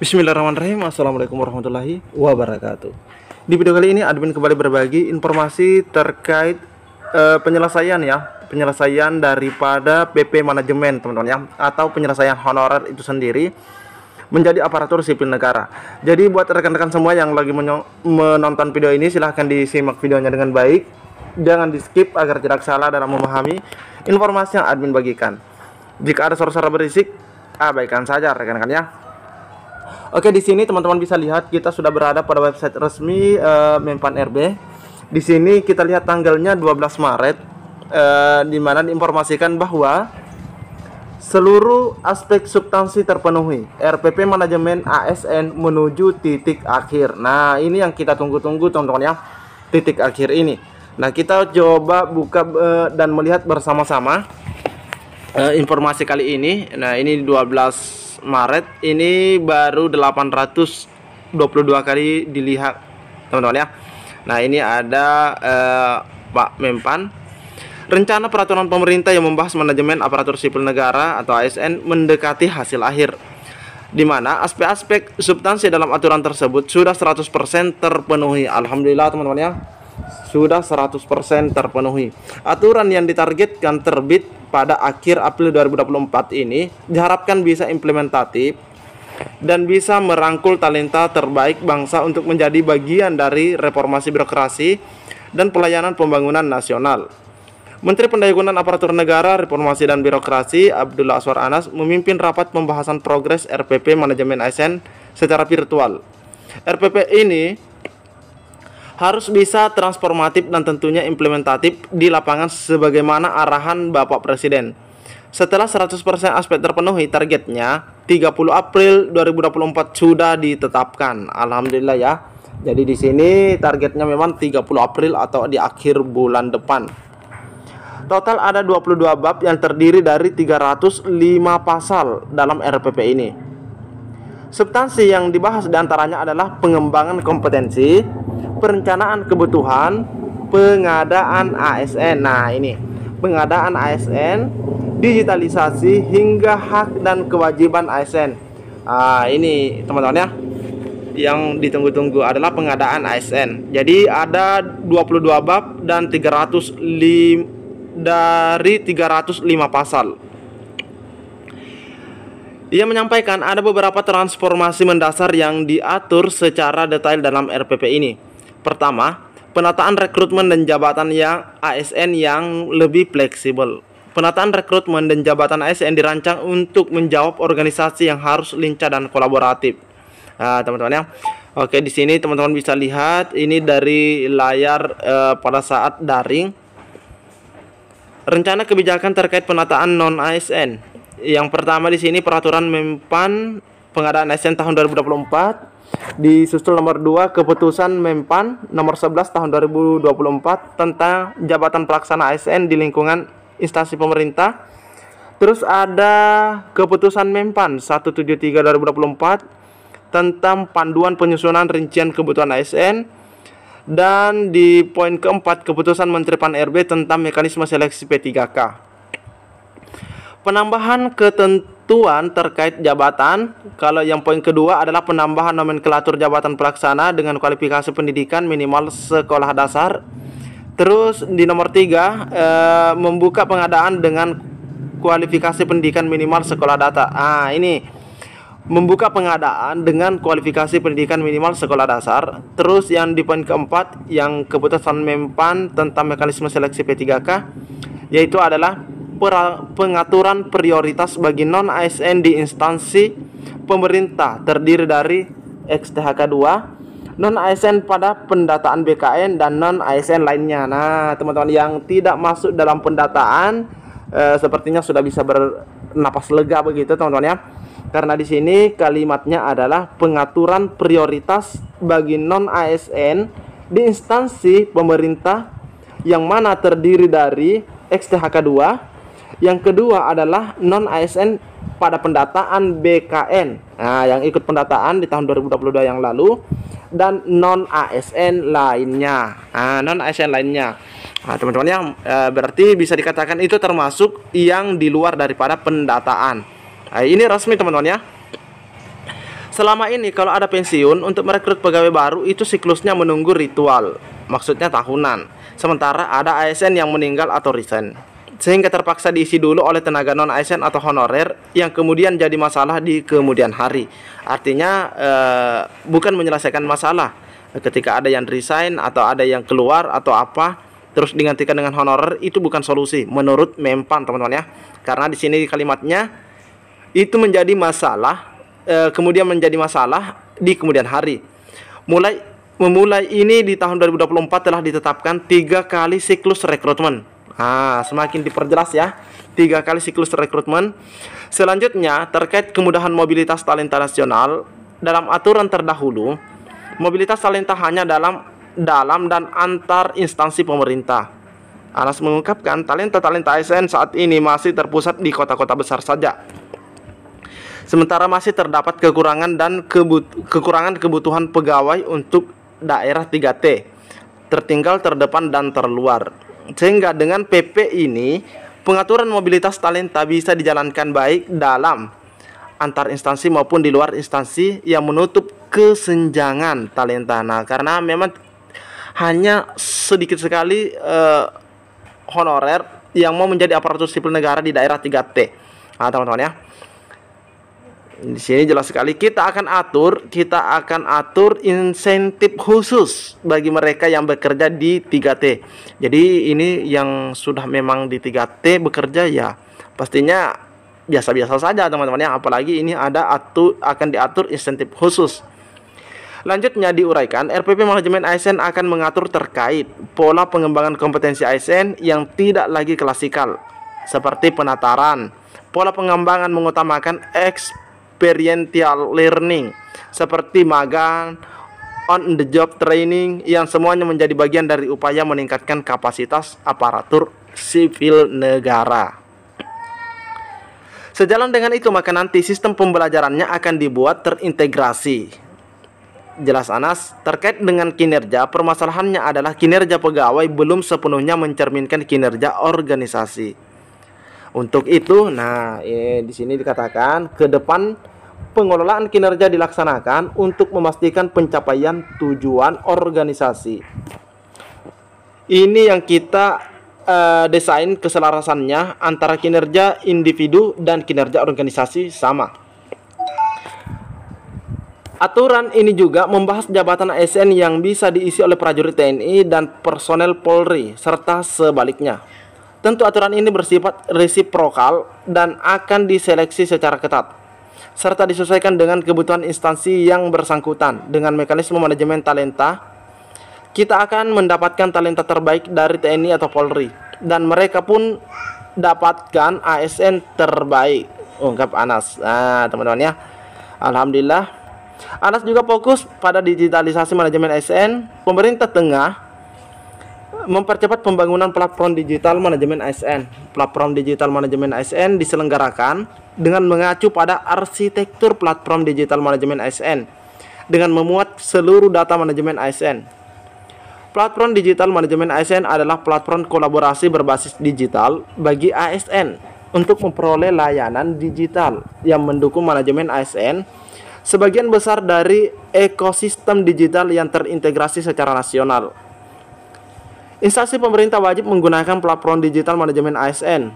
Bismillahirrahmanirrahim Assalamualaikum warahmatullahi wabarakatuh Di video kali ini admin kembali berbagi informasi terkait uh, penyelesaian ya Penyelesaian daripada PP manajemen teman-teman ya Atau penyelesaian honorer itu sendiri menjadi aparatur sipil negara. Jadi buat rekan-rekan semua yang lagi menonton video ini silahkan disimak videonya dengan baik. Jangan di skip agar tidak salah dalam memahami informasi yang admin bagikan. Jika ada suara-suara berisik, abaikan saja rekan-rekan ya. Oke, di sini teman-teman bisa lihat kita sudah berada pada website resmi uh, eh, Mempan RB. Di sini kita lihat tanggalnya 12 Maret uh, di mana diinformasikan bahwa seluruh aspek substansi terpenuhi. RPP manajemen ASN menuju titik akhir. Nah, ini yang kita tunggu-tunggu teman-teman ya. Titik akhir ini. Nah, kita coba buka uh, dan melihat bersama-sama uh, informasi kali ini. Nah, ini 12 Maret ini baru 822 kali dilihat teman-teman ya. Nah ini ada eh, Pak Mempan rencana peraturan pemerintah yang membahas manajemen aparatur sipil negara atau ASN mendekati hasil akhir di mana aspek-aspek substansi dalam aturan tersebut sudah 100% terpenuhi. Alhamdulillah teman-teman ya sudah 100% terpenuhi. Aturan yang ditargetkan terbit pada akhir April 2024 ini diharapkan bisa implementatif dan bisa merangkul talenta terbaik bangsa untuk menjadi bagian dari reformasi birokrasi dan pelayanan pembangunan nasional. Menteri Pendayagunaan Aparatur Negara, Reformasi dan Birokrasi Abdullah Aswar Anas memimpin rapat pembahasan progres RPP Manajemen ASN secara virtual. RPP ini harus bisa transformatif dan tentunya implementatif di lapangan sebagaimana arahan Bapak Presiden. Setelah 100% aspek terpenuhi targetnya, 30 April 2024 sudah ditetapkan. Alhamdulillah ya. Jadi di sini targetnya memang 30 April atau di akhir bulan depan. Total ada 22 bab yang terdiri dari 305 pasal dalam RPP ini. Substansi yang dibahas diantaranya adalah pengembangan kompetensi, perencanaan kebutuhan pengadaan ASN. Nah, ini pengadaan ASN, digitalisasi hingga hak dan kewajiban ASN. Ah, ini teman-teman ya. Yang ditunggu-tunggu adalah pengadaan ASN. Jadi ada 22 bab dan 300 dari 305 pasal. Ia menyampaikan ada beberapa transformasi mendasar yang diatur secara detail dalam RPP ini Pertama, penataan rekrutmen dan jabatan yang ASN yang lebih fleksibel. Penataan rekrutmen dan jabatan ASN dirancang untuk menjawab organisasi yang harus lincah dan kolaboratif. Nah, teman-teman ya. Oke, di sini teman-teman bisa lihat ini dari layar eh, pada saat daring. Rencana kebijakan terkait penataan non ASN. Yang pertama di sini peraturan Mempan pengadaan ASN tahun 2024 disusul nomor 2 keputusan Mempan nomor 11 tahun 2024 tentang jabatan pelaksana ASN di lingkungan instansi pemerintah. Terus ada keputusan Mempan 173 2024 tentang panduan penyusunan rincian kebutuhan ASN dan di poin keempat keputusan Menteri Pan RB tentang mekanisme seleksi P3K. Penambahan ketentuan satuan terkait jabatan. Kalau yang poin kedua adalah penambahan nomenklatur jabatan pelaksana dengan kualifikasi pendidikan minimal sekolah dasar. Terus di nomor tiga e, membuka pengadaan dengan kualifikasi pendidikan minimal sekolah data. Ah ini membuka pengadaan dengan kualifikasi pendidikan minimal sekolah dasar. Terus yang di poin keempat yang keputusan Mempan tentang mekanisme seleksi P3K yaitu adalah pengaturan prioritas bagi non ASN di instansi pemerintah terdiri dari XTHK 2, non ASN pada pendataan BKN dan non ASN lainnya. Nah, teman-teman yang tidak masuk dalam pendataan eh, sepertinya sudah bisa bernapas lega begitu, teman-teman ya. Karena di sini kalimatnya adalah pengaturan prioritas bagi non ASN di instansi pemerintah yang mana terdiri dari XTHK 2, yang kedua adalah non ASN pada pendataan BKN. Nah, yang ikut pendataan di tahun 2022 yang lalu dan non ASN lainnya. Nah, non ASN lainnya. teman nah, teman-teman yang e, berarti bisa dikatakan itu termasuk yang di luar daripada pendataan. Nah, ini resmi teman-teman ya. Selama ini kalau ada pensiun untuk merekrut pegawai baru itu siklusnya menunggu ritual, maksudnya tahunan. Sementara ada ASN yang meninggal atau resign sehingga terpaksa diisi dulu oleh tenaga non ASN atau honorer yang kemudian jadi masalah di kemudian hari. Artinya eh, bukan menyelesaikan masalah ketika ada yang resign atau ada yang keluar atau apa terus digantikan dengan honorer itu bukan solusi menurut Mempan teman-teman ya. Karena di sini kalimatnya itu menjadi masalah eh, kemudian menjadi masalah di kemudian hari. Mulai memulai ini di tahun 2024 telah ditetapkan tiga kali siklus rekrutmen Nah, semakin diperjelas ya. Tiga kali siklus rekrutmen. Selanjutnya, terkait kemudahan mobilitas talenta nasional, dalam aturan terdahulu, mobilitas talenta hanya dalam dalam dan antar instansi pemerintah. Anas mengungkapkan talenta-talenta ASN saat ini masih terpusat di kota-kota besar saja. Sementara masih terdapat kekurangan dan kebut kekurangan kebutuhan pegawai untuk daerah 3T, tertinggal, terdepan, dan terluar. Sehingga dengan PP ini, pengaturan mobilitas talenta bisa dijalankan baik dalam antar instansi maupun di luar instansi yang menutup kesenjangan talenta. Nah, karena memang hanya sedikit sekali eh, honorer yang mau menjadi aparatur sipil negara di daerah 3T. Nah, teman-teman ya di sini jelas sekali kita akan atur kita akan atur insentif khusus bagi mereka yang bekerja di 3T. Jadi ini yang sudah memang di 3T bekerja ya pastinya biasa-biasa saja teman-teman ya apalagi ini ada atu, akan diatur insentif khusus. Lanjutnya diuraikan, RPP manajemen ASN akan mengatur terkait pola pengembangan kompetensi ASN yang tidak lagi klasikal seperti penataran, pola pengembangan mengutamakan eks experiential learning seperti magang, on the job training yang semuanya menjadi bagian dari upaya meningkatkan kapasitas aparatur sipil negara. Sejalan dengan itu, maka nanti sistem pembelajarannya akan dibuat terintegrasi jelas Anas, terkait dengan kinerja, permasalahannya adalah kinerja pegawai belum sepenuhnya mencerminkan kinerja organisasi. Untuk itu, nah eh, di sini dikatakan ke depan pengelolaan kinerja dilaksanakan untuk memastikan pencapaian tujuan organisasi. Ini yang kita eh, desain keselarasannya antara kinerja individu dan kinerja organisasi sama. Aturan ini juga membahas jabatan ASN yang bisa diisi oleh prajurit TNI dan personel Polri serta sebaliknya. Tentu aturan ini bersifat resiprokal dan akan diseleksi secara ketat serta disesuaikan dengan kebutuhan instansi yang bersangkutan dengan mekanisme manajemen talenta kita akan mendapatkan talenta terbaik dari TNI atau Polri dan mereka pun dapatkan ASN terbaik ungkap Anas nah teman-teman ya Alhamdulillah Anas juga fokus pada digitalisasi manajemen ASN pemerintah tengah mempercepat pembangunan platform digital manajemen ASN. Platform digital manajemen ASN diselenggarakan dengan mengacu pada arsitektur platform digital manajemen ASN dengan memuat seluruh data manajemen ASN. Platform digital manajemen ASN adalah platform kolaborasi berbasis digital bagi ASN untuk memperoleh layanan digital yang mendukung manajemen ASN sebagian besar dari ekosistem digital yang terintegrasi secara nasional. Instansi pemerintah wajib menggunakan platform digital manajemen ASN.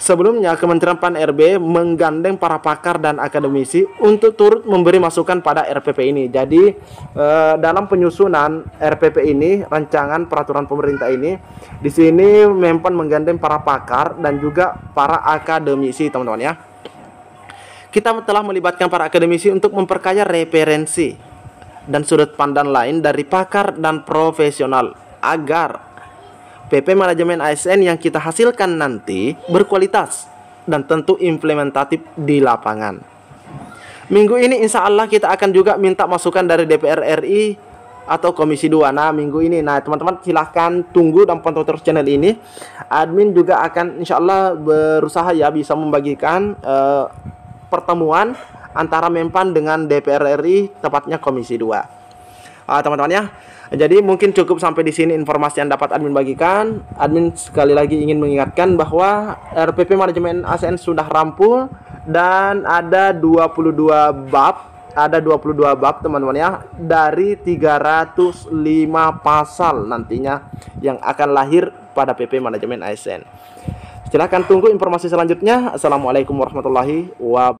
Sebelumnya, Kementerian Pan-RB menggandeng para pakar dan akademisi untuk turut memberi masukan pada RPP ini. Jadi, eh, dalam penyusunan RPP ini, rancangan peraturan pemerintah ini, di sini Mempan menggandeng para pakar dan juga para akademisi, teman-teman ya. Kita telah melibatkan para akademisi untuk memperkaya referensi dan sudut pandang lain dari pakar dan profesional agar PP manajemen ASN yang kita hasilkan nanti berkualitas dan tentu implementatif di lapangan. Minggu ini insya Allah kita akan juga minta masukan dari DPR RI atau Komisi 2 Nah minggu ini Nah teman-teman silahkan tunggu dan pantau terus channel ini Admin juga akan insya Allah berusaha ya bisa membagikan uh, pertemuan antara Mempan dengan DPR RI tepatnya Komisi 2 Ah, teman-teman ya. Jadi mungkin cukup sampai di sini informasi yang dapat admin bagikan. Admin sekali lagi ingin mengingatkan bahwa RPP manajemen ASN sudah rampung dan ada 22 bab ada 22 bab teman-teman ya dari 305 pasal nantinya yang akan lahir pada PP manajemen ASN. Silahkan tunggu informasi selanjutnya. Assalamualaikum warahmatullahi wabarakatuh.